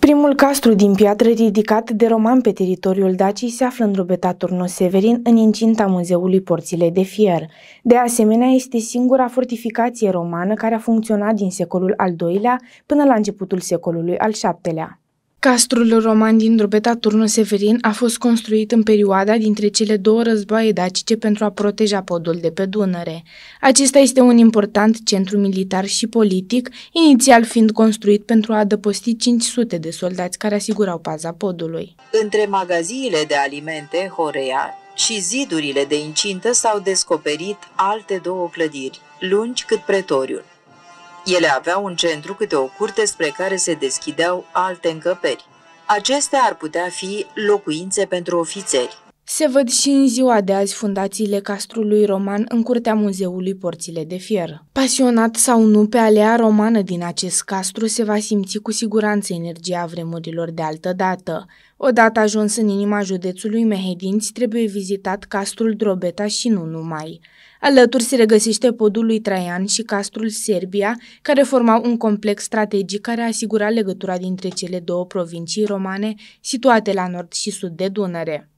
Primul castru din piatră ridicat de roman pe teritoriul Dacii se află îndrobeta Turnul Severin în incinta Muzeului Porțile de Fier. De asemenea, este singura fortificație romană care a funcționat din secolul al II-lea până la începutul secolului al VII-lea. Castrul roman din drobeta Turnul Severin a fost construit în perioada dintre cele două războaie dacice pentru a proteja podul de pe Dunăre. Acesta este un important centru militar și politic, inițial fiind construit pentru a adăposti 500 de soldați care asigurau paza podului. Între magaziile de alimente, Horea și zidurile de incintă s-au descoperit alte două clădiri, lungi cât pretoriul. Ele aveau în centru câte o curte spre care se deschideau alte încăperi. Acestea ar putea fi locuințe pentru ofițeri. Se văd și în ziua de azi fundațiile castrului roman în curtea muzeului Porțile de Fier. Pasionat sau nu, pe alea romană din acest castru se va simți cu siguranță energia vremurilor de altă dată. Odată ajuns în inima județului Mehedinți, trebuie vizitat castrul Drobeta și nu numai. Alături se regăsește podul lui Traian și castrul Serbia, care formau un complex strategic care asigura legătura dintre cele două provincii romane situate la nord și sud de Dunăre.